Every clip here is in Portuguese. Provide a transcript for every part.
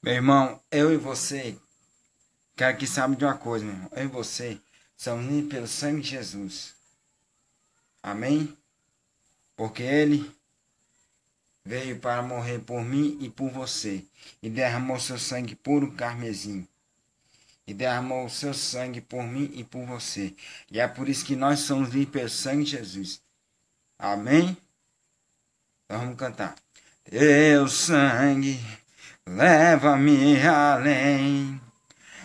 Meu irmão, eu e você, quero que sabe de uma coisa, meu irmão. Eu e você somos unidos pelo sangue de Jesus. Amém? Porque ele veio para morrer por mim e por você, e derramou seu sangue puro carmesim, e derramou seu sangue por mim e por você. E é por isso que nós somos livres pelo sangue de Jesus. Amém? Então vamos cantar. Teu sangue Leva-me além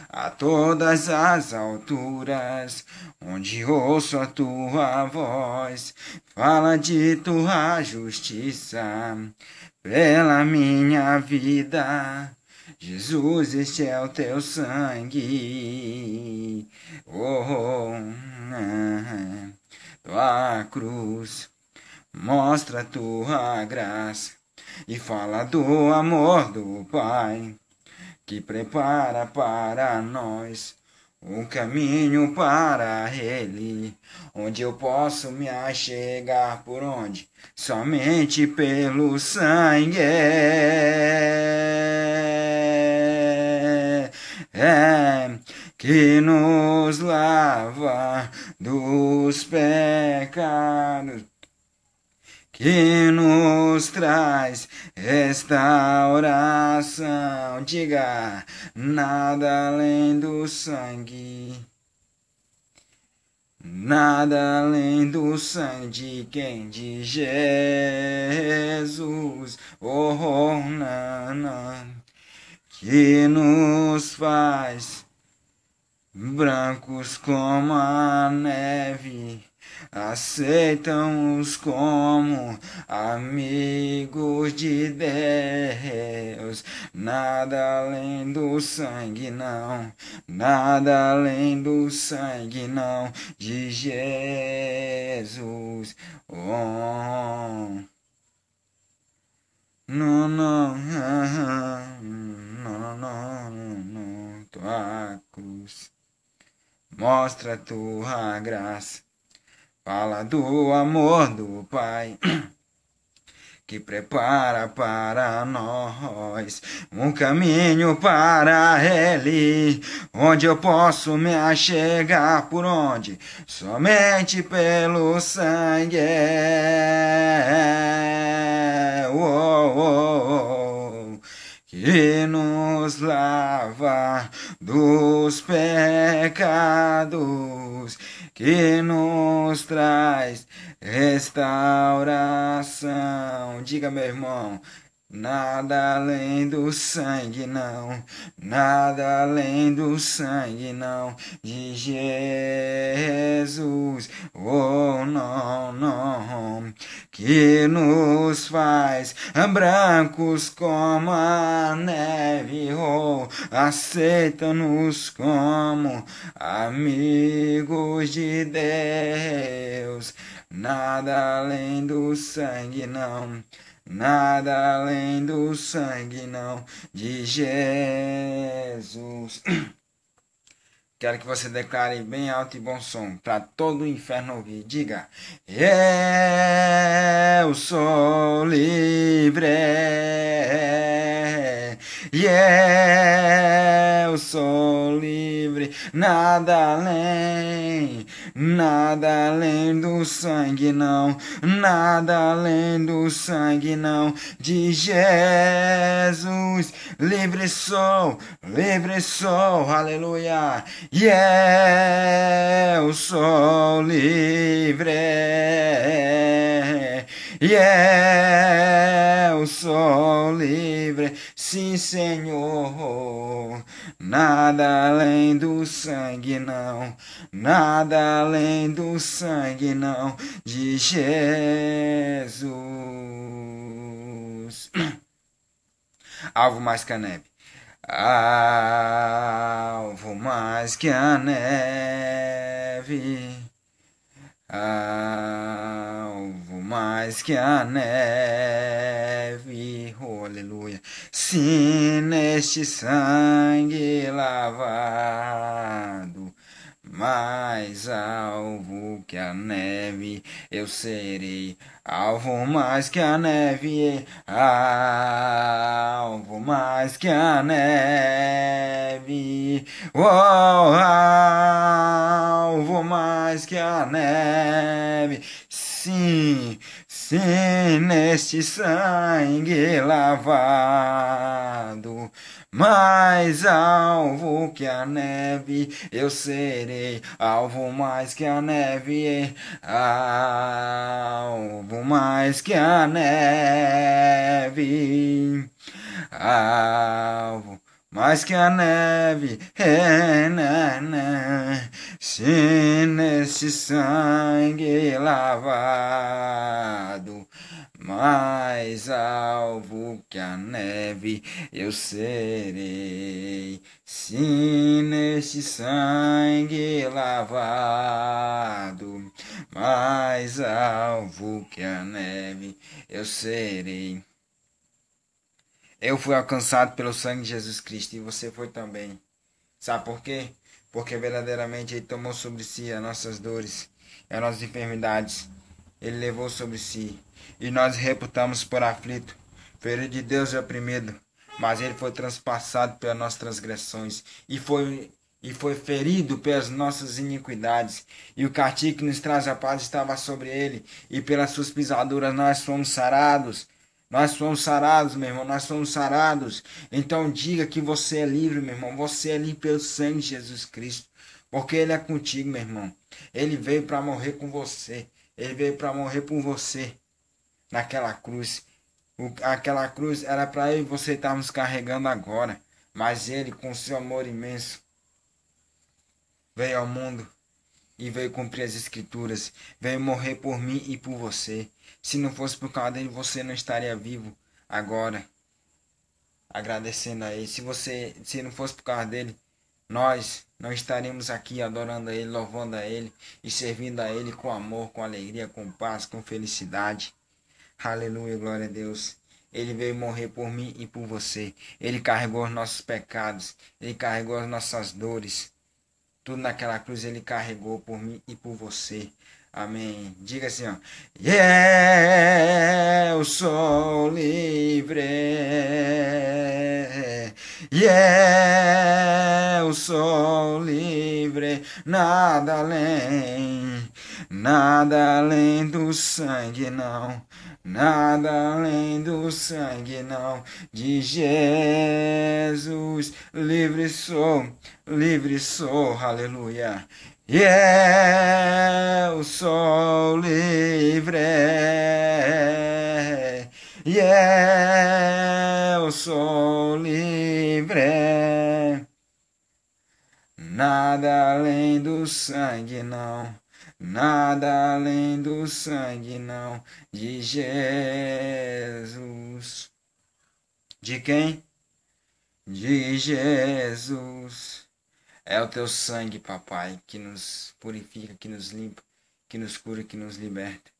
a todas as alturas, onde ouço a tua voz, fala de tua justiça pela minha vida. Jesus, este é o teu sangue, oh, oh, oh. tua cruz, mostra tua graça e fala do amor do Pai que prepara para nós um caminho para Ele, onde eu posso me achegar por onde? Somente pelo sangue. É, que nos lava dos pecados, que nos nos traz esta oração. Diga, nada além do sangue. Nada além do sangue de quem? De Jesus. Oh, oh na, na, que nos faz Brancos como a neve, aceitam-os como amigos de Deus. Nada além do sangue, não, nada além do sangue, não, de Jesus. Oh. Não, não, não, não, não, não, tua cruz mostra a tua graça. Fala do amor do Pai que prepara para nós um caminho para Ele, onde eu posso me achegar por onde? Somente pelo sangue. dos pecados que nos traz restauração. Diga, meu irmão, Nada além do sangue não, nada além do sangue não de Jesus. Oh não, não, que nos faz brancos como a neve. Oh, aceita-nos como amigos de Deus. Nada além do sangue não. Nada além do sangue, não, de Jesus. Quero que você declare bem alto e bom som, para todo o inferno ouvir. Diga: Eu sou livre. Eu sou livre. Nada além Nada além do sangue, não. Nada além do sangue, não. De Jesus. Livre sou, livre sou. Aleluia. E yeah, eu sou livre. E yeah, eu sou livre. Sim, Senhor. Nada além do sangue não, nada além do sangue não de Jesus. Alvo mais que a neve. Alvo mais que a neve. Alvo mais que a neve. Oh, aleluia. Sim, neste sangue lavado, mais alvo que a neve, eu serei alvo mais que a neve, alvo mais que a neve, oh, alvo mais que a neve, sim. Se neste sangue lavado, mais alvo que a neve, eu serei alvo mais que a neve, alvo mais que a neve, alvo mais que a neve, é, né, né. Se nesse sangue lavado, mais alvo que a neve eu serei. Se nesse sangue lavado, mais alvo que a neve eu serei. Eu fui alcançado pelo sangue de Jesus Cristo e você foi também. Sabe por quê? porque verdadeiramente Ele tomou sobre si as nossas dores, as nossas enfermidades. Ele levou sobre si, e nós reputamos por aflito, ferido de Deus e é oprimido. Mas Ele foi transpassado pelas nossas transgressões, e foi e foi ferido pelas nossas iniquidades, e o castigo que nos traz a paz estava sobre ele, e pelas suas pisaduras nós fomos sarados. Nós somos sarados, meu irmão, nós somos sarados. Então diga que você é livre, meu irmão. Você é livre pelo sangue de Jesus Cristo. Porque Ele é contigo, meu irmão. Ele veio para morrer com você. Ele veio para morrer por você naquela cruz. O, aquela cruz era para eu e você estarmos carregando agora. Mas Ele, com seu amor imenso, veio ao mundo e veio cumprir as escrituras, veio morrer por mim e por você. Se não fosse por causa dele, você não estaria vivo agora. Agradecendo a ele. Se você, se não fosse por causa dele, nós não estaremos aqui adorando a ele, louvando a ele e servindo a ele com amor, com alegria, com paz, com felicidade. Aleluia, glória a Deus. Ele veio morrer por mim e por você. Ele carregou os nossos pecados, ele carregou as nossas dores. Tudo naquela cruz ele carregou por mim e por você. Amém. Diga assim, ó. eu sou livre. eu sou livre. Nada além Nada além do sangue, não. Nada além do sangue, não. De Jesus, livre sou, livre sou, aleluia. E eu é sou livre. E eu é sou livre. Nada além do sangue, não. Nada além do sangue, não, de Jesus. De quem? De Jesus. É o teu sangue, papai, que nos purifica, que nos limpa, que nos cura, que nos liberta.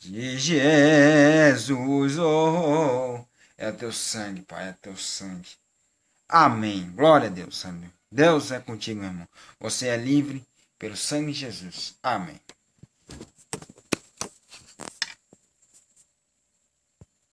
De Jesus, oh, oh. oh. é o teu sangue, pai, é o teu sangue. Amém. Glória a Deus, amém. Deus é contigo, meu irmão. Você é livre pelo sangue de Jesus. Amém.